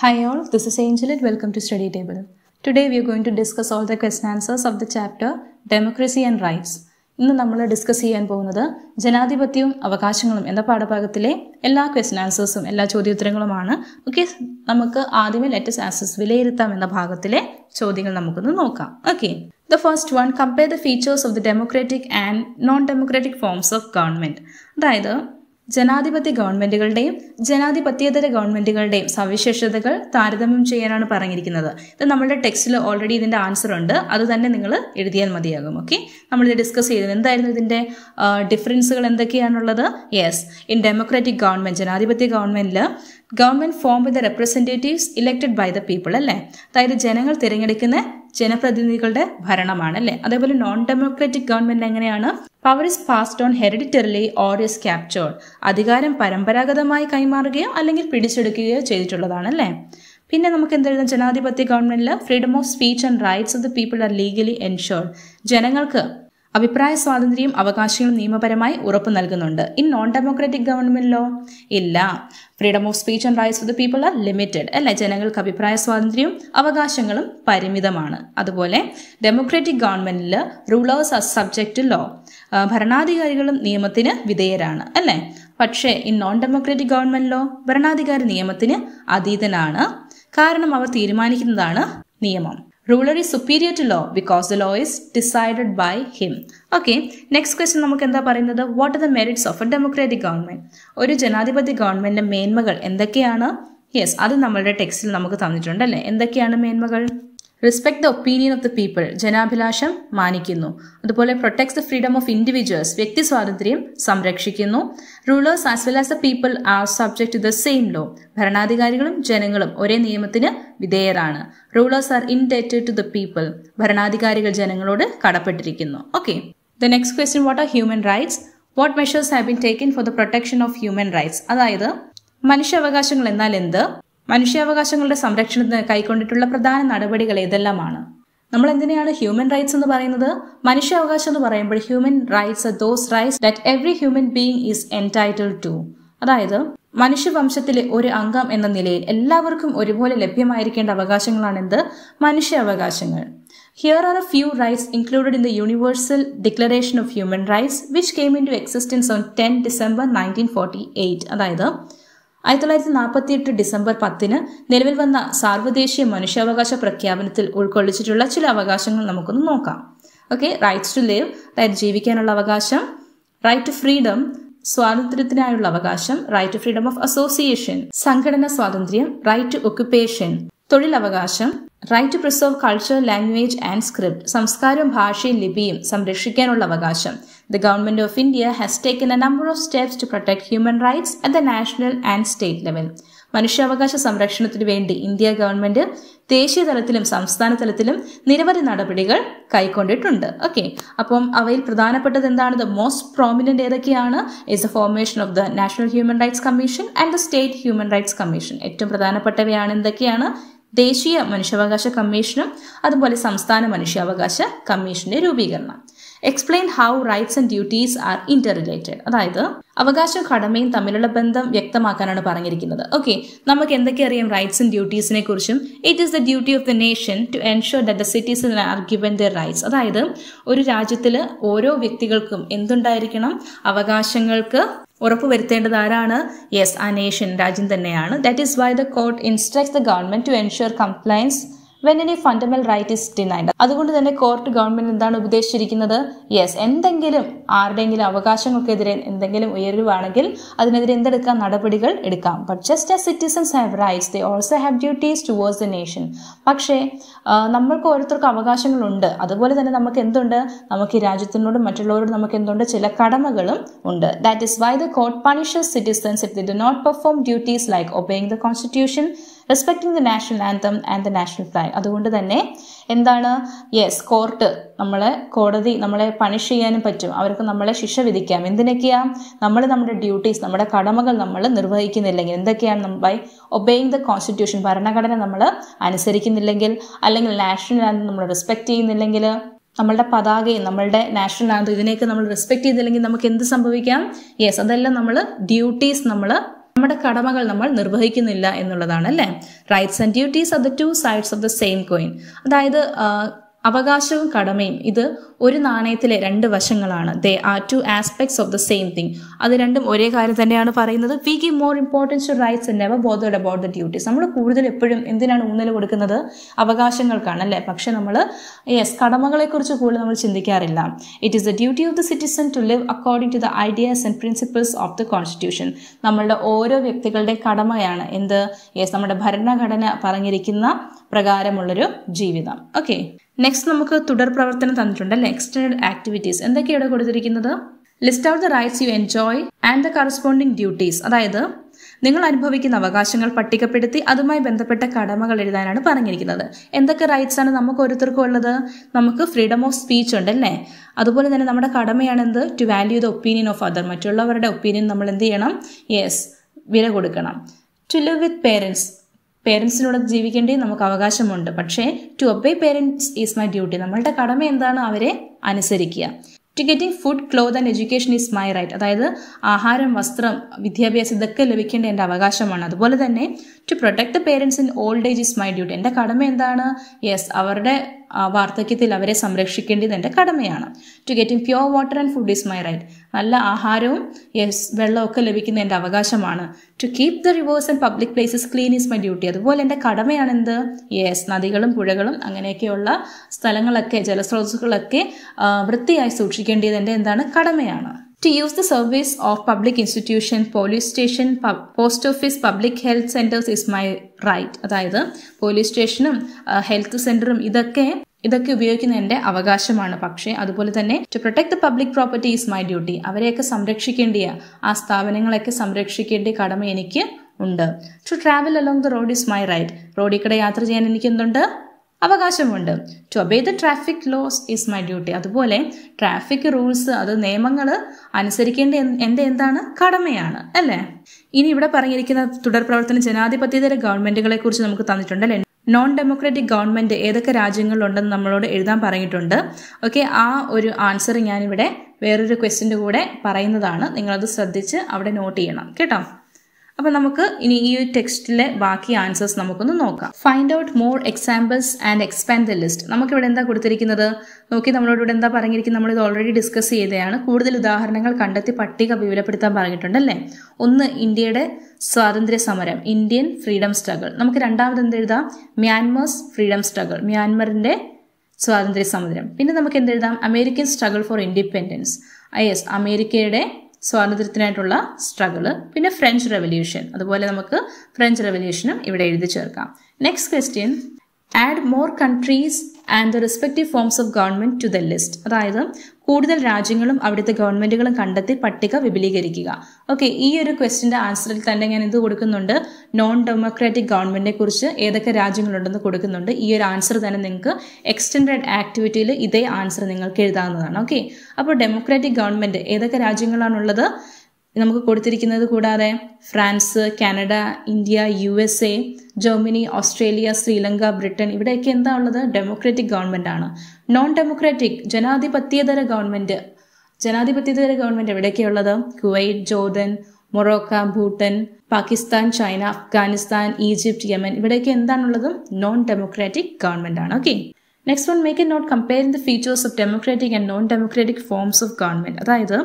Hi all, this is Angel and welcome to Study Table. Today we are going to discuss all the question answers of the chapter Democracy and Rights. ഇന്ന് നമ്മൾ discuss ചെയ്യാൻ പോകുന്നത് ജനാധിപത്യവും അവകാശങ്ങളും എന്ന പാഠഭാഗത്തിലെ എല്ലാ question ആൻസേഴ്സും എല്ലാ ചോദ്യോത്തരങ്ങളുമാണ് okay നമുക്ക് ആദ്യമേ ലെറ്റസ് ആൻസേഴ്സ് വിലയിരുത്താം എന്ന ഭാഗത്തിലെ ചോദ്യങ്ങൾ നമുക്കൊന്ന് നോക്കാം okay the first one compare the features of the democratic and non democratic forms of government അതായത് ജനാധിപത്യ ഗവൺമെന്റുകളുടെയും ജനാധിപത്യേതര ഗവൺമെന്റുകളുടെയും സവിശേഷതകൾ താരതമ്യം ചെയ്യാനാണ് പറഞ്ഞിരിക്കുന്നത് ഇത് നമ്മളുടെ ടെക്സ്റ്റിൽ ഓൾറെഡി ഇതിന്റെ ആൻസർ ഉണ്ട് അത് തന്നെ നിങ്ങൾ എഴുതിയാൽ മതിയാകും ഓക്കെ നമ്മളിത് ഡിസ്കസ് ചെയ്തത് എന്തായിരുന്നു ഇതിന്റെ ഡിഫറൻസുകൾ എന്തൊക്കെയാണുള്ളത് യെസ് ഇൻ ഡെമോക്രാറ്റിക് ഗവൺമെന്റ് ജനാധിപത്യ ഗവൺമെന്റിൽ government form with representatives elected by the people അല്ലേ അതായത് ജനങ്ങൾ തിരഞ്ഞെടുക്കുന്ന ജനപ്രതിനിധികളുടെ ഭരണമാണ് അല്ലേ അതേപോലെ നോൺ ഡെമോക്രാറ്റിക് ഗവൺമെന്റ് എങ്ങനെയാണ് power is passed on hereditarily or is captured അധികാരം പരമ്പരാഗതമായി കൈമാറുകയോ അല്ലെങ്കിൽ പിടിച്ചെടുക്കുകയോ ചെയ്തിട്ടുള്ളതാണ് അല്ലേ പിന്നെ നമുക്ക് എന്തെഴുതാം ജനാധിപത്യ ഗവൺമെന്റിൽ freedom of speech and rights of the people are legally ensured ജനങ്ങൾക്ക് അഭിപ്രായ സ്വാതന്ത്ര്യം അവകാശങ്ങളും നിയമപരമായി ഉറപ്പു നൽകുന്നുണ്ട് ഇൻ നോൺ ഡെമോക്രാറ്റിക് ഗവൺമെന്റിലോ ഇല്ല freedom of speech and rights of the people are limited അല്ലെ ജനങ്ങൾക്ക് അഭിപ്രായ സ്വാതന്ത്ര്യവും അവകാശങ്ങളും പരിമിതമാണ് അതുപോലെ ഡെമോക്രാറ്റിക് ഗവൺമെന്റിൽ റൂളേഴ്സ് ആർ സബ്ജക്റ്റ് ലോ ഭരണാധികാരികളും നിയമത്തിന് വിധേയരാണ് അല്ലേ പക്ഷേ ഇൻ നോൺ ഡെമോക്രാറ്റിക് ഗവൺമെന്റിലോ ഭരണാധികാരി നിയമത്തിന് അതീതനാണ് കാരണം അവർ തീരുമാനിക്കുന്നതാണ് നിയമം ruler is superior to law because the law is decided by him okay next question നമുക്ക് എന്താ പറയുന്നത് what are the merits of a democratic government ഒരു ജനാധിപത്യ ഗവൺമെന്റിന്റെ മേന്മകൾ എന്തൊക്കെയാണ് യെസ് അത് നമ്മളുടെ ടെക്സ്റ്റിൽ നമുക്ക് തന്നിട്ടുണ്ട് അല്ലേ എന്തൊക്കെയാണ് മേന്മകൾ respect the opinion of the people ജനാഭിലാഷം മാനിക്കുന്നു അതുപോലെ protects the freedom of individuals വ്യക്തി സ്വാതന്ത്ര്യം സംരക്ഷിക്കുന്നു rulers as well as the people are subject to the same law ഭരണാധികാരികളും ജനങ്ങളും ഒരേ നിയമത്തിന് വിധേയരാണ് rulers are indebted to the people ഭരണാധികാരികൾ ജനങ്ങളോട് കടപ്പെട്ടിരിക്കുന്നു okay the next question what are human rights what measures have been taken for the protection of human rights അതായത് മനുഷ്യാവകാശങ്ങൾ എന്നാൽ എന്ത് മനുഷ്യാവകാശങ്ങളുടെ സംരക്ഷണത്തിന് കൈക്കൊണ്ടിട്ടുള്ള പ്രധാന നടപടികൾ ഏതെല്ലാമാണ് നമ്മൾ എന്തിനാണ് ഹ്യൂമൻ റൈറ്റ്സ് എന്ന് പറയുന്നത് മനുഷ്യാവകാശം എന്ന് പറയുമ്പോൾ human rights those rights that every human being is entitle to അതായത് മനുഷ്യവംശത്തിലെ ഒരു അംഗം എന്ന നിലയിൽ എല്ലാവർക്കും ഒരുപോലെ ലഭ്യമായിരിക്കേണ്ട അവകാശങ്ങളാണ് എന്ത് മനുഷ്യാവകാശങ്ങൾ here are a few rights included in the universal declaration of human rights which came in to existence on ten December nineteen forty eight അതായത് ആയിരത്തി തൊള്ളായിരത്തി നാൽപ്പത്തി എട്ട് ഡിസംബർ പത്തിന് നിലവിൽ വന്ന സാർവദേശീയ മനുഷ്യാവകാശ പ്രഖ്യാപനത്തിൽ ഉൾക്കൊള്ളിച്ചിട്ടുള്ള ചില അവകാശങ്ങൾ നമുക്കൊന്ന് നോക്കാം ഓക്കെ റൈറ്റ്സ് ടു ലിവ് അതായത് ജീവിക്കാനുള്ള അവകാശം റൈറ്റ് ടു ഫ്രീഡം സ്വാതന്ത്ര്യത്തിനായുള്ള അവകാശം right to freedom of association സംഘടനാ സ്വാതന്ത്ര്യം റൈറ്റ് ടു ഒക്യുപ്പേഷൻ തൊഴിലവകാശം right to preserve culture language and script സംസ്കാരവും ഭാഷയും ലിപിയും സംരക്ഷിക്കാനുള്ള അവകാശം The Government of India has taken a number of steps to protect human rights at the national and state level. മനുഷ്യാവകാശ സംരക്ഷണത്തിനു വേണ്ടി India government ദേശീയ തലത്തിലും സംസ്ഥാന തലത്തിലും നിരവധി നടപടികൾ കൈക്കൊണ്ടിട്ടുണ്ട് ഓക്കെ അപ്പം അവയിൽ പ്രധാനപ്പെട്ടത് എന്താണ് ദ മോസ്റ്റ് പ്രോമിനന്റ് ഏതൊക്കെയാണ് is the formation of the national human rights commission and the state human rights commission ഏറ്റവും പ്രധാനപ്പെട്ടവയാണ് എന്തൊക്കെയാണ് ദേശീയ മനുഷ്യാവകാശ കമ്മീഷനും അതുപോലെ സംസ്ഥാന മനുഷ്യാവകാശ കമ്മീഷന്റെ രൂപീകരണം explain how rights and duties are interrelated അതായത് അവകാശവും കടമയും തമ്മിലുള്ള ബന്ധം വ്യക്തമാക്കാനാണ് പറഞ്ഞിരിക്കുന്നത് ഓക്കെ നമുക്ക് എന്തൊക്കെ അറിയാം റൈറ്റ്സ് ആൻഡ് ഡ്യൂട്ടീസിനെ കുറിച്ചും it is the duty of the nation to ensure the cities are given the rights അതായത് ഒരു രാജ്യത്തിൽ ഓരോ വ്യക്തികൾക്കും എന്തുണ്ടായിരിക്കണം അവകാശങ്ങൾക്ക് ഉറപ്പുവരുത്തേണ്ടത് ആരാണ് യെസ് ആ നേഷൻ രാജ്യം തന്നെയാണ് that is why the court instruct the government to ensure compliance when any fundamental right is denied അതുകൊണ്ട് തന്നെ കോർട്ട് ഗവൺമെന്റ് എന്താണ് ഉപദേശിച്ചിരിക്കുന്നത് യെസ് എന്തെങ്കിലും ആരുടെയെങ്കിലും അവകാശങ്ങൾക്കെതിരെ എന്തെങ്കിലും ഉയരുവാണെങ്കിൽ അതിനെതിരെ എന്തെടുക്കാൻ നടപടികൾ എടുക്കാം but just as citizens have rights they also have duties towards the nation പക്ഷേ നമ്മൾക്ക് ഓരോരുത്തർക്കും അവകാശങ്ങളുണ്ട് അതുപോലെ തന്നെ നമുക്ക് എന്തുണ്ട് നമുക്ക് ഈ രാജ്യത്തിനോടും മറ്റുള്ളവരോടും നമുക്ക് എന്തുണ്ട് ചില കടമകളും ഉണ്ട് that is why the court punishes citizens if they do not perform duties like obeying the constitution respecting the national anthem and the national flag അതുകൊണ്ട് തന്നെ എന്താണ് യെസ് കോർട്ട് നമ്മളെ കോടതി നമ്മളെ പണിഷ് ചെയ്യാനും പറ്റും അവർക്ക് നമ്മളെ ശിക്ഷ വിധിക്കാം എന്തിനൊക്കെയാ നമ്മൾ നമ്മുടെ ഡ്യൂട്ടീസ് നമ്മുടെ കടമകൾ നമ്മൾ നിർവഹിക്കുന്നില്ലെങ്കിൽ എന്തൊക്കെയാണ് ബൈ ഒബേയിങ് ദ കോൺസ്റ്റിറ്റ്യൂഷൻ ഭരണഘടന നമ്മൾ അനുസരിക്കുന്നില്ലെങ്കിൽ അല്ലെങ്കിൽ നാഷണൽ ആന്തം നമ്മൾ റെസ്പെക്ട് ചെയ്യുന്നില്ലെങ്കിൽ നമ്മളുടെ പതാകയും നമ്മളുടെ നാഷണൽ ആന്തം ഇതിനെയൊക്കെ നമ്മൾ റെസ്പെക്ട് ചെയ്തില്ലെങ്കിൽ നമുക്ക് എന്ത് സംഭവിക്കാം യെസ് അതെല്ലാം നമ്മൾ ഡ്യൂട്ടീസ് നമ്മൾ നമ്മുടെ കടമകൾ നമ്മൾ നിർവഹിക്കുന്നില്ല എന്നുള്ളതാണ് അല്ലെ rights and duties are the two sides of the same coin അതായത് അവകാശവും കടമയും ഇത് ഒരു നാണയത്തിലെ രണ്ട് വശങ്ങളാണ് they are two aspects of the same thing അത് രണ്ടും ഒരേ കാര്യം തന്നെയാണ് പറയുന്നത് we give more importance to rights never bothered about the duties നമ്മൾ കൂടുതൽ എപ്പോഴും എന്തിനാണ് ഊന്നൽ കൊടുക്കുന്നത് അവകാശങ്ങൾക്കാണ് അല്ലേ പക്ഷെ നമ്മൾ യെസ് കടമകളെക്കുറിച്ച് കൂടുതൽ നമ്മൾ ചിന്തിക്കാറില്ല it is the duty of the citizen to live according to the ideas and principles of the constitution നമ്മളുടെ ഓരോ വ്യക്തികളുടെ കടമയാണ് എന്ത് യെസ് നമ്മുടെ ഭരണഘടന പറഞ്ഞിരിക്കുന്ന പ്രകാരമുള്ളൊരു ജീവിതം ഓക്കെ നെക്സ്റ്റ് നമുക്ക് തുടർ പ്രവർത്തനം തന്നിട്ടുണ്ട് എക്സ്റ്റൻഡ് ആക്ടിവിറ്റീസ് എന്തൊക്കെയാണ് കൊടുത്തിരിക്കുന്നത് list out the rights you enjoy and the corresponding duties അതായത് നിങ്ങൾ അനുഭവിക്കുന്ന അവകാശങ്ങൾ പട്ടികപ്പെടുത്തി അതുമായി ബന്ധപ്പെട്ട കടമകൾ എഴുതാനാണ് പറഞ്ഞിരിക്കുന്നത് എന്തൊക്കെ റൈറ്റ്സ് ആണ് നമുക്ക് ഓരോരുത്തർക്കും ഉള്ളത് നമുക്ക് ഫ്രീഡം ഓഫ് സ്പീച്ച് ഉണ്ട് അല്ലേ അതുപോലെ തന്നെ നമ്മുടെ കടമയാണ് എന്ത് to value the opinion of other മറ്റുള്ളവരുടെ ഒപ്പീനിയൻ നമ്മൾ എന്ത് ചെയ്യണം യെസ് വില കൊടുക്കണം ടു ലിവ് വിത്ത് പേരൻസ് പേരൻസിനോട് ജീവിക്കേണ്ടി നമുക്ക് അവകാശമുണ്ട് പക്ഷേ to obey parents is my duty നമ്മളുടെ കടമ എന്താണ് അവരെ അനുസരിക്കുക to getting food cloth and education is my right അതായത് ആഹാരം വസ്ത്രം വിദ്യാഭ്യാസം ഇതൊക്കെ ലഭിക്കേണ്ട എൻ്റെ അവകാശമാണ് അതുപോലെ തന്നെ to protect the parents in old age is my duty എൻ്റെ കടമ എന്താണ് യെസ് അവരുടെ വാർദ്ധക്യത്തിൽ അവരെ സംരക്ഷിക്കേണ്ടത് എൻ്റെ കടമയാണ് to getting pure water and food is my right നല്ല ആഹാരവും യെസ് വെള്ളമൊക്കെ ലഭിക്കുന്ന എൻ്റെ അവകാശമാണ് to keep the rivers and public places clean is my duty അതുപോലെ എൻ്റെ കടമയാണെന്ത് യെസ് നദികളും പുഴകളും അങ്ങനെയൊക്കെയുള്ള സ്ഥലങ്ങളൊക്കെ ജലസ്രോതസ്സുകളൊക്കെ വൃത്തിയായി സൂക്ഷിക്കേണ്ടത് എൻ്റെ എന്താണ് കടമയാണ് to use the service of public institution police station post office public health centres is my right അതായത് പോലീസ് സ്റ്റേഷനും ഹെൽത്ത് സെൻറ്ററും ഇതൊക്കെ ഇതൊക്കെ ഉപയോഗിക്കുന്ന എന്റെ അവകാശമാണ് പക്ഷേ അതുപോലെ തന്നെ to protect the public property is my duty അവരെയൊക്കെ സംരക്ഷിക്കേണ്ടിയ ആ സ്ഥാപനങ്ങളൊക്കെ സംരക്ഷിക്കേണ്ട കടമ എനിക്ക് ഉണ്ട് to travel along the road is my right റോഡിൽ കൂടെ യാത്ര ചെയ്യാൻ എനിക്ക് എന്തുണ്ട് അവകാശമുണ്ട് to obey the traffic loss is my duty അതുപോലെ ട്രാഫിക് റൂൾസ് അത് നിയമങ്ങൾ അനുസരിക്കേണ്ട എന്റെ എന്താണ് കടമയാണ് അല്ലേ ഇനി ഇവിടെ പറഞ്ഞിരിക്കുന്ന തുടർ പ്രവർത്തന ജനാധിപത്യതര ഗവൺമെന്റുകളെ കുറിച്ച് നമുക്ക് തന്നിട്ടുണ്ട് നോൺ ഡെമോക്രാറ്റിക് ഗവൺമെൻറ് ഏതൊക്കെ രാജ്യങ്ങളിലുണ്ടെന്ന് നമ്മളോട് എഴുതാൻ പറഞ്ഞിട്ടുണ്ട് ഓക്കെ ആ ഒരു ആൻസർ ഞാനിവിടെ വേറൊരു ക്വസ്റ്റിൻ്റെ കൂടെ പറയുന്നതാണ് നിങ്ങളത് ശ്രദ്ധിച്ച് അവിടെ നോട്ട് ചെയ്യണം കേട്ടോ അപ്പൊ നമുക്ക് ഇനി ഈ ടെക്സ്റ്റിലെ ബാക്കി ആൻസേഴ്സ് നമുക്കൊന്ന് നോക്കാം find out more examples and expand the list നമുക്ക് ഇവിടെ എന്താ കൊടുത്തിരിക്കുന്നത് നോക്കി നമ്മളോട് ഇവിടെ എന്താ പറഞ്ഞിരിക്കുന്നത് നമ്മളിത് ഓൾറെഡി ഡിസ്കസ് ചെയ്തതാണ് കൂടുതൽ ഉദാഹരണങ്ങൾ കണ്ടെത്തി പട്ടിക വിപുലപ്പെടുത്താൻ പറഞ്ഞിട്ടുണ്ടല്ലേ ഒന്ന് ഇന്ത്യയുടെ സ്വാതന്ത്ര്യ സമരം ഇന്ത്യൻ ഫ്രീഡം സ്ട്രഗിൾ നമുക്ക് രണ്ടാമത് എന്തെഴുതാം മ്യാൻമേഴ്സ് ഫ്രീഡം സ്ട്രഗിൾ മ്യാൻമറിന്റെ സ്വാതന്ത്ര്യ സമരം പിന്നെ നമുക്ക് എന്തെഴുതാം American struggle for independence is അമേരിക്കയുടെ സ്വാതന്ത്ര്യത്തിനായിട്ടുള്ള സ്ട്രഗിള് പിന്നെ ഫ്രഞ്ച് റെവല്യൂഷൻ അതുപോലെ നമുക്ക് ഫ്രഞ്ച് റെവല്യൂഷനും ഇവിടെ എഴുതി ചേർക്കാം next question add more countries and the respective forms of government to the list അതായത് കൂടുതൽ രാജ്യങ്ങളും അവിടുത്തെ ഗവൺമെന്റുകളും കണ്ടെത്തി പട്ടിക വിപുലീകരിക്കുക ഓക്കെ ഈ ഒരു ക്വസ്റ്റിന്റെ ആൻസറിൽ തന്നെ ഞാൻ ഇത് കൊടുക്കുന്നുണ്ട് നോൺ ഡെമോക്രാറ്റിക് ഗവൺമെന്റിനെ കുറിച്ച് ഏതൊക്കെ രാജ്യങ്ങളുണ്ടെന്ന് കൊടുക്കുന്നുണ്ട് ഈ ഒരു ആൻസർ തന്നെ നിങ്ങൾക്ക് എക്സ്റ്റൻഡഡ് ആക്ടിവിറ്റിയിൽ ഇതേ ആൻസർ നിങ്ങൾക്ക് എഴുതാവുന്നതാണ് ഓക്കെ അപ്പോൾ ഡെമോക്രാറ്റിക് ഗവൺമെന്റ് ഏതൊക്കെ രാജ്യങ്ങളാണുള്ളത് നമുക്ക് കൊടുത്തിരിക്കുന്നത് കൂടാതെ France Canada India U S A Germany Australia Sri Lanka Britain ഇവിടെയൊക്കെ എന്താ ഉള്ളത് ഡെമോക്രാറ്റിക് ഗവൺമെൻറ് ആണ് നോൺ ഡെമോക്രാറ്റിക് ജനാധിപത്യതര ഗവൺമെൻറ് ജനാധിപത്യതര ഗവൺമെൻറ് എവിടെയൊക്കെയുള്ളത് Kuwait Jordan Morocco Bhutan Pakistan China Afghanistan Egypt Yemen ഇവിടെയൊക്കെ എന്താണുള്ളത് നോൺ ഡെമോക്രാറ്റിക് ഗവൺമെൻറ് ആണ് okay next one make a note comparing the features of democratic and non democratic forms of government അതായത്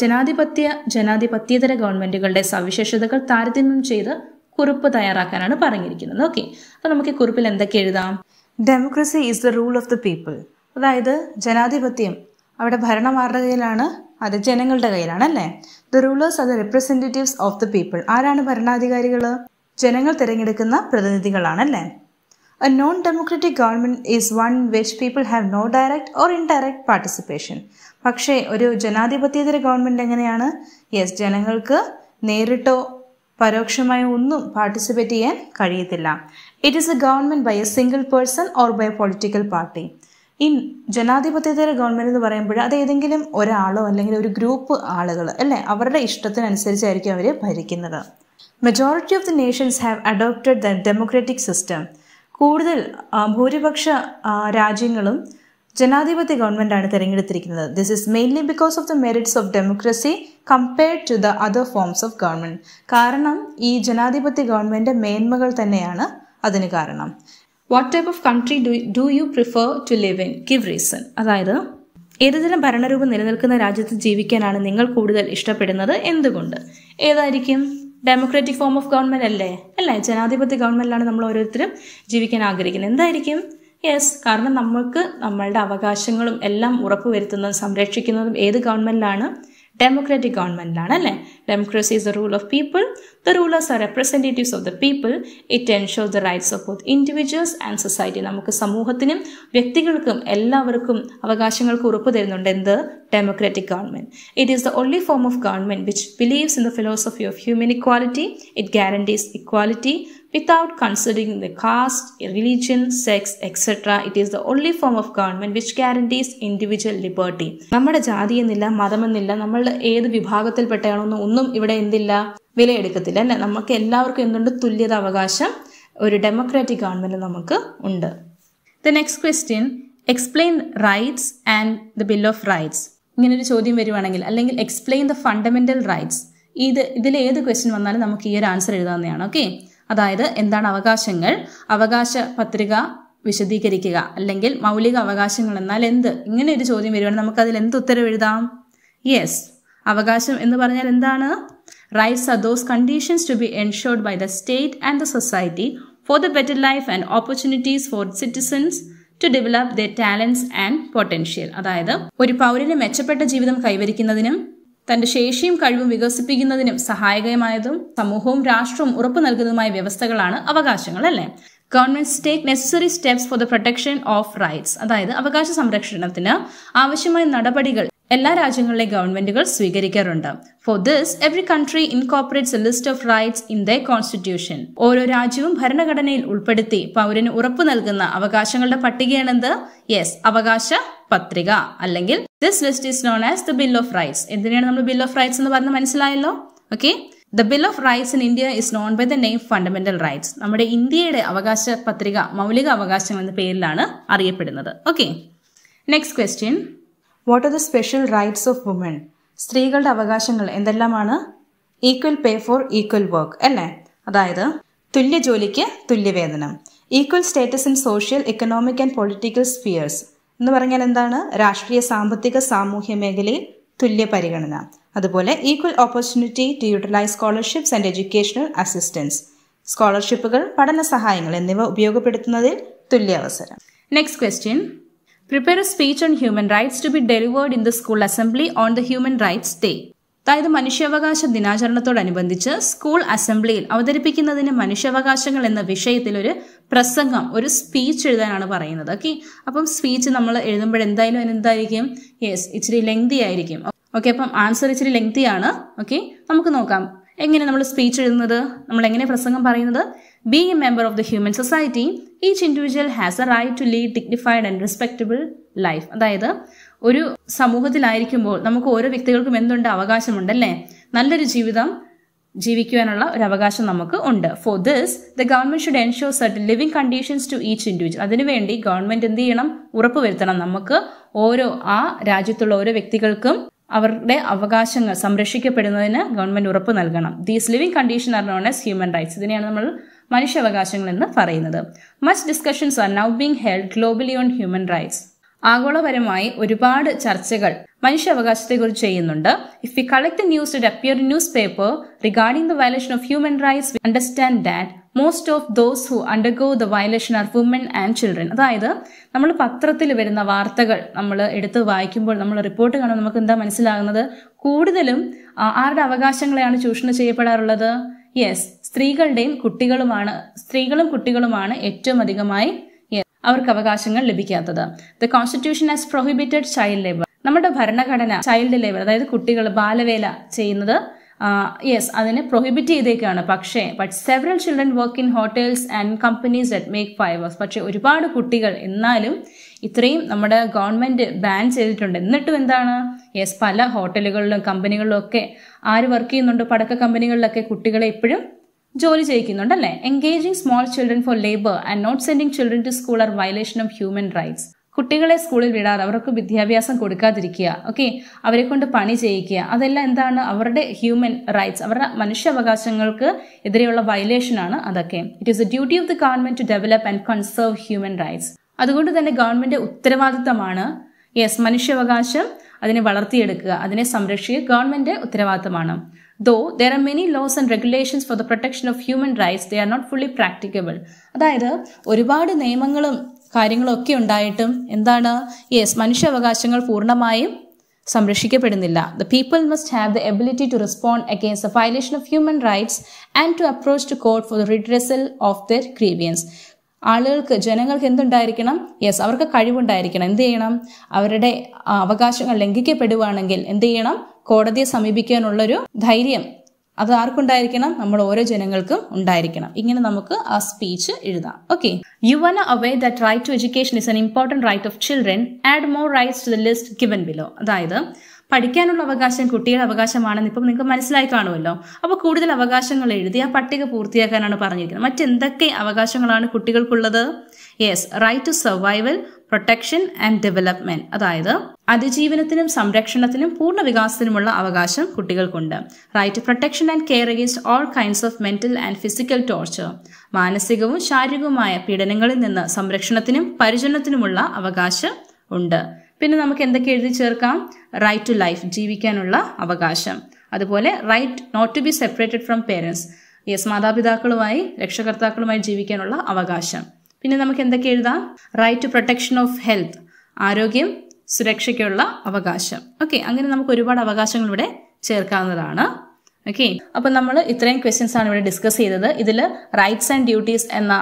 ജനാധിപത്യ ജനാധിപത്യേതര ഗവൺമെന്റുകളുടെ സവിശേഷതകൾ താരതമ്യം ചെയ്ത് കുറിപ്പ് തയ്യാറാക്കാനാണ് പറഞ്ഞിരിക്കുന്നത് ഓക്കെ അപ്പോൾ നമുക്ക് കുറിപ്പിൽ എന്തൊക്കെ എഴുതാം democracy is the rule of the people അതായത് ജനാധിപത്യം അവിടെ ഭരണം ആരുടെ കയ്യിലാണ് അത് ജനങ്ങളുടെ കയ്യിലാണ് അല്ലേ the rulers are the representatives of the people ആരാണ് ഭരണാധികാരികൾ ജനങ്ങൾ തിരഞ്ഞെടുക്കുന്ന പ്രതിനിധികളാണല്ലേ A non democratic government is one which people have no direct or indirect participation. പക്ഷേ ഒരു ജനാധിപത്യേതര ഗവൺമെൻറ് എങ്ങനെയാണ് യെസ് ജനങ്ങൾക്ക് നേരിട്ടോ പരോക്ഷമായോ ഒന്നും പാർട്ടിസിപ്പേറ്റ് ചെയ്യാൻ കഴിയത്തില്ല it is a government by a single person or by a political party ഈ ജനാധിപത്യതര ഗവൺമെൻറ് എന്ന് പറയുമ്പോൾ അത് ഏതെങ്കിലും ഒരാളോ അല്ലെങ്കിൽ ഒരു ഗ്രൂപ്പ് ആളുകൾ അല്ലേ അവരുടെ ഇഷ്ടത്തിനനുസരിച്ചായിരിക്കും അവർ ഭരിക്കുന്നത് majority of the nations have adopted the democratic system കൂടുതൽ ഭൂരിപക്ഷ രാജ്യങ്ങളും ജനാധിപത്യ ഗവൺമെൻറ്റാണ് തിരഞ്ഞെടുത്തിരിക്കുന്നത് this is mainly because of the merits of democracy compared to the other forms of government കാരണം ഈ ജനാധിപത്യ ഗവൺമെൻറ് മേന്മകൾ തന്നെയാണ് അതിന് കാരണം what type of country do do you prefer to live in give reason അതായത് ഏതുതരം ഭരണരൂപം നിലനിൽക്കുന്ന രാജ്യത്ത് ജീവിക്കാനാണ് നിങ്ങൾ കൂടുതൽ ഇഷ്ടപ്പെടുന്നത് എന്തുകൊണ്ട് ഏതായിരിക്കും ഡെമോക്രാറ്റിക് ഫോം ഓഫ് ഗവൺമെൻറ് അല്ലേ അല്ലേ ജനാധിപത്യ ഗവൺമെൻറ്റിലാണ് നമ്മൾ ഓരോരുത്തരും ജീവിക്കാൻ ആഗ്രഹിക്കുന്നത് എന്തായിരിക്കും യെസ് കാരണം നമ്മൾക്ക് നമ്മളുടെ അവകാശങ്ങളും എല്ലാം ഉറപ്പുവരുത്തുന്നതും സംരക്ഷിക്കുന്നതും ഏത് ഗവൺമെൻറ്റിലാണ് ഡെമോക്രാറ്റിക് ഗവൺമെൻറ്റിലാണ് അല്ലേ democracy is the rule of people the rulers are representatives of the people it ensure the rights of both individuals and society നമുക്ക് സമൂഹത്തിനും വ്യക്തികൾക്കും എല്ലാവർക്കും അവകാശങ്ങൾക്ക് ഉറപ്പ് തരുന്നുണ്ട് എന്ത് democratic government. It is the only form of government which believes in the philosophy of human equality. It guarantees equality without considering the caste, religion, sex, etc. It is the only form of government which guarantees individual liberty. നമ്മുടെ ജാതി എന്നില്ല മതമെന്നില്ല നമ്മൾ ഏത് വിഭാഗത്തിൽപ്പെട്ടയാണോ ഒന്നും ഇവിടെ എന്തില്ല വിലയെടുക്കത്തില്ല അല്ലെ നമുക്ക് എല്ലാവർക്കും എന്തുണ്ട് തുല്യത അവകാശം ഒരു ഡെമോക്രാറ്റിക് ഗവൺമെന്റ് നമുക്ക് ഉണ്ട് the next question explain rights and the bill of rights ഇങ്ങനൊരു ചോദ്യം വരുവാണെങ്കിൽ അല്ലെങ്കിൽ എക്സ്പ്ലെയിൻ ദ ഫണ്ടമെന്റൽ റൈറ്റ്സ് ഇത് ഇതിൽ ഏത് ക്വസ്റ്റ്യൻ വന്നാലും നമുക്ക് ഈ ഒരു ആൻസർ എഴുതാവുന്നതാണ് ഓക്കെ അതായത് എന്താണ് അവകാശങ്ങൾ അവകാശ പത്രിക വിശദീകരിക്കുക അല്ലെങ്കിൽ മൗലിക അവകാശങ്ങൾ എന്നാൽ എന്ത് ഇങ്ങനെ ഒരു ചോദ്യം വരുവാണെങ്കിൽ നമുക്ക് അതിൽ എന്ത് ഉത്തരവ് എഴുതാം യെസ് അവകാശം എന്ന് പറഞ്ഞാൽ എന്താണ് rights are those conditions to be ensured by the state and the society for the better life and opportunities for citizens to develop the talents and potential അതായത് ഒരു പൗരന് മെച്ചപ്പെട്ട ജീവിതം കൈവരിക്കുന്നതിനും തന്റെ ശേഷിയും കഴിവും വികസിപ്പിക്കുന്നതിനും സഹായകമായതും സമൂഹവും രാഷ്ട്രവും ഉറപ്പു നൽകുന്നതുമായ വ്യവസ്ഥകളാണ് അവകാശങ്ങൾ അല്ലേ government take necessary steps for the protection of rights അതായത് അവകാശ സംരക്ഷണത്തിന് ആവശ്യമായ നടപടികൾ എല്ലാ രാജ്യങ്ങളിലെ ഗവൺമെന്റുകൾ സ്വീകരിക്കാറുണ്ട് for this every country incorporates a list of rights in the constitution ഓരോ രാജ്യവും ഭരണഘടനയിൽ ഉൾപ്പെടുത്തി പൗരന് ഉറപ്പു നൽകുന്ന അവകാശങ്ങളുടെ പട്ടികയാണെന്ത് യെസ് അവകാശ പത്രിക അല്ലെങ്കിൽ this list is known as the bill of rights എന്തിനാണ് നമ്മൾ ബിൽ ഓഫ് റൈറ്റ്സ് എന്ന് പറഞ്ഞ് മനസ്സിലായല്ലോ okay the bill of rights in India is known by the name fundamental rights നമ്മുടെ ഇന്ത്യയുടെ അവകാശ പത്രിക മൗലിക അവകാശം എന്ന പേരിലാണ് അറിയപ്പെടുന്നത് okay next question what are the special rights of woman സ്ത്രീകളുടെ അവകാശങ്ങൾ എന്തെല്ലാമാണ് equal pay for equal work അല്ലേ അതായത് തുല്യ ജോലിക്ക് തുല്യവേതനം equal status in social economic and political spheres എന്ന് പറഞ്ഞാൽ എന്താണ് രാഷ്ട്രീയ സാമ്പത്തിക സാമൂഹ്യ മേഖലയിൽ തുല്യ പരിഗണന അതുപോലെ equal opportunity to utilise scholarships and educational assistance സ്കോളർഷിപ്പുകൾ പഠന സഹായങ്ങൾ എന്നിവ ഉപയോഗപ്പെടുത്തുന്നതിൽ തുല്യ അവസരം next question Prepare a speech on human rights to be delivered in the school assembly on the Human Rights Day. അതായത് മനുഷ്യാവകാശ ദിനാചരണത്തോടനുബന്ധിച്ച് സ്കൂൾ അസംബ്ലിയിൽ അവതരിപ്പിക്കുന്നതിന് മനുഷ്യാവകാശങ്ങൾ എന്ന വിഷയത്തിൽ ഒരു പ്രസംഗം ഒരു സ്പീച്ച് എഴുതാനാണ് പറയുന്നത് ഓക്കെ അപ്പം സ്പീച്ച് നമ്മൾ എഴുതുമ്പോൾ എന്തായാലും എന്തായിരിക്കും യെസ് ഇച്ചിരി ലെങ്തി ആയിരിക്കും ഓക്കെ അപ്പം ആൻസർ ഇച്ചിരി ലെങ്തി ആണ് ഓക്കെ നമുക്ക് നോക്കാം എങ്ങനെ നമ്മൾ സ്പീച്ച് എഴുതുന്നത് നമ്മൾ എങ്ങനെ പ്രസംഗം പറയുന്നത് Being a member of the human society, each individual has a right to lead dignified and respectable life. അതായത് ഒരു സമൂഹത്തിലായിരിക്കുമ്പോൾ നമുക്ക് ഓരോ വ്യക്തികൾക്കും എന്തുണ്ട് അവകാശമുണ്ടല്ലേ നല്ലൊരു ജീവിതം ജീവിക്കുവാനുള്ള ഒരു അവകാശം നമുക്ക് ഉണ്ട് for this the government should ensure certain living conditions to each individual അതിനുവേണ്ടി ഗവൺമെന്റ് എന്ത് ചെയ്യണം ഉറപ്പുവരുത്തണം നമുക്ക് ഓരോ ആ രാജ്യത്തുള്ള ഓരോ വ്യക്തികൾക്കും അവരുടെ അവകാശങ്ങൾ സംരക്ഷിക്കപ്പെടുന്നതിന് ഗവൺമെന്റ് ഉറപ്പ് നൽകണം these living condition are known as human rights ഇതിനെയാണ് നമ്മൾ മനുഷ്യാവകാശങ്ങൾ എന്ന് പറയുന്നത് much discussions are now being held globally on human rights ആഗോളപരമായി ഒരുപാട് ചർച്ചകൾ മനുഷ്യാവകാശത്തെക്കുറിച്ച് ചെയ്യുന്നുണ്ട് if you collect news it appear newspaper regarding the violation of human rights we understand that most of those who undergo the violation are women and children അതായത് നമ്മൾ പത്രത്തിൽ വരുന്ന വാർത്തകൾ നമ്മൾ എടുത്ത് വായിക്കുമ്പോൾ നമ്മൾ റിപ്പോർട്ട് കാണുമ്പോൾ നമുക്ക് എന്താ മനസ്സിലാകുന്നത് കൂടുതലും ആരുടെ അവകാശങ്ങളെയാണ് ചൂഷണം ചെയ്യപ്പെടാറുള്ളത് യെസ് സ്ത്രീകളുടെയും കുട്ടികളുമാണ് സ്ത്രീകളും കുട്ടികളുമാണ് ഏറ്റവും അധികമായി അവർക്ക് അവകാശങ്ങൾ ലഭിക്കാത്തത് the constitution has prohibited child labour നമ്മുടെ ഭരണഘടന ചൈൽഡ് ലേബർ അതായത് കുട്ടികൾ ബാലവേല ചെയ്യുന്നത് യെസ് അതിനെ പ്രൊഹിബിറ്റ് ചെയ്തേക്കാണ് പക്ഷേ but several children work in hotels and companies that make hours പക്ഷേ ഒരുപാട് കുട്ടികൾ എന്നാലും ഇത്രയും നമ്മുടെ ഗവൺമെൻറ് ബാൻ ചെയ്തിട്ടുണ്ട് എന്നിട്ടും എന്താണ് യെസ് പല ഹോട്ടലുകളിലും കമ്പനികളിലും ഒക്കെ ആര് വർക്ക് ചെയ്യുന്നുണ്ട് പടക്ക കമ്പനികളിലൊക്കെ കുട്ടികളെ ഇപ്പോഴും ജോലി ചെയ്യിക്കുന്നുണ്ടല്ലേ engaging small children for labour and not sending children to school are violation of human rights കുട്ടികളെ സ്കൂളിൽ വിടാതെ അവർക്ക് വിദ്യാഭ്യാസം കൊടുക്കാതിരിക്കുക ഓക്കെ അവരെ കൊണ്ട് പണി ചെയ്യിക്കുക അതെല്ലാം എന്താണ് അവരുടെ ഹ്യൂമൻ റൈറ്റ്സ് അവരുടെ മനുഷ്യാവകാശങ്ങൾക്ക് എതിരെയുള്ള ആണ് അതൊക്കെ it is a duty of the government to develop and conserve human rights അതുകൊണ്ട് തന്നെ ഗവൺമെന്റ് ഉത്തരവാദിത്തമാണ് യെസ് മനുഷ്യാവകാശം അതിനെ വളർത്തിയെടുക്കുക അതിനെ സംരക്ഷിക്കുക ഗവൺമെന്റ് ഉത്തരവാദിത്തമാണ് though there are many laws and regulations for the protection of human rights they are not fully practicable അതായത് ഒരുപാട് നിയമങ്ങളും കാര്യങ്ങളൊക്കെ ഉണ്ടായിട്ടും എന്താണ് യെസ് മനുഷ്യാവകാശങ്ങൾ പൂർണ്ണമായും സംരക്ഷിക്കപ്പെടുന്നില്ല the people must have the ability to respond against the violation of human rights and to approach to court for the redressal of their grievance ആളുകൾക്ക് ജനങ്ങൾക്ക് എന്തുണ്ടായിരിക്കണം യെസ് അവർക്ക് കഴിവുണ്ടായിരിക്കണം എന്ത് ചെയ്യണം അവരുടെ അവകാശങ്ങൾ ലംഘിക്കപ്പെടുകയാണെങ്കിൽ എന്ത് ചെയ്യണം കോടതിയെ സമീപിക്കാനുള്ളൊരു ധൈര്യം അത് ആർക്കുണ്ടായിരിക്കണം നമ്മൾ ഓരോ ജനങ്ങൾക്കും ഉണ്ടായിരിക്കണം ഇങ്ങനെ നമുക്ക് ആ സ്പീച്ച് എഴുതാം okay you one away that right to education is an important right of children add more rights to the list given below അതായത് പഠിക്കാനുള്ള അവകാശം കുട്ടിയുടെ അവകാശമാണെന്ന് ഇപ്പം നിങ്ങൾക്ക് മനസ്സിലായി കാണുമല്ലോ അപ്പോൾ കൂടുതൽ അവകാശങ്ങൾ എഴുതി ആ പട്ടിക പൂർത്തിയാക്കാനാണ് പറഞ്ഞിരിക്കുന്നത് മറ്റെന്തൊക്കെ അവകാശങ്ങളാണ് കുട്ടികൾക്കുള്ളത് yes right to survival protection and development അതായത് അതിജീവനത്തിനും സംരക്ഷണത്തിനും പൂർണ്ണ വികാസത്തിനുമുള്ള അവകാശം കുട്ടികൾക്കുണ്ട് right to protection and care against all kinds of mental and physical torture മാനസികവും ശാരീരികവുമായ പീഡനങ്ങളിൽ നിന്ന് സംരക്ഷണത്തിനും പരിചരണത്തിനുമുള്ള അവകാശം ഉണ്ട് പിന്നെ നമുക്ക് എന്തൊക്കെ എഴുതി ചേർക്കാം റൈറ്റ് ടു ലൈഫ് ജീവിക്കാനുള്ള അവകാശം അതുപോലെ right not to be separated from parents yes മാതാപിതാക്കളുമായി രക്ഷകർത്താക്കളുമായി ജീവിക്കാനുള്ള അവകാശം പിന്നെ നമുക്ക് എന്തൊക്കെ എഴുതാം right to protection of health ആരോഗ്യം സുരക്ഷയ്ക്കുള്ള അവകാശം ഓക്കെ അങ്ങനെ നമുക്ക് ഒരുപാട് അവകാശങ്ങൾ ഇവിടെ ചേർക്കാവുന്നതാണ് ഓക്കെ അപ്പം നമ്മൾ ഇത്രയും ക്വസ്റ്റ്യൻസ് ആണ് ഇവിടെ ഡിസ്കസ് ചെയ്തത് ഇതിൽ റൈറ്റ്സ് ആൻഡ് ഡ്യൂട്ടീസ് എന്ന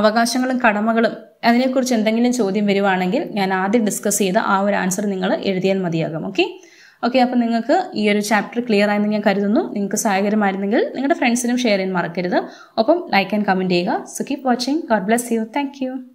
അവകാശങ്ങളും കടമകളും അതിനെക്കുറിച്ച് എന്തെങ്കിലും ചോദ്യം വരുവാണെങ്കിൽ ഞാൻ ആദ്യം ഡിസ്കസ് ചെയ്ത ആ ഒരു ആൻസർ നിങ്ങൾ എഴുതിയാൽ മതിയാകും ഓക്കെ ഓക്കെ അപ്പോൾ നിങ്ങൾക്ക് ഈ ഒരു ചാപ്റ്റർ ക്ലിയർ ആയെന്ന് ഞാൻ കരുതുന്നു നിങ്ങൾക്ക് സഹായകരമായിരുന്നെങ്കിൽ നിങ്ങളുടെ ഫ്രണ്ട്സിനും ഷെയർ ചെയ്യാൻ മറക്കരുത് ഒപ്പം ലൈക്ക് ആൻഡ് കമൻറ്റ് ചെയ്യുക so keep watching God bless you thank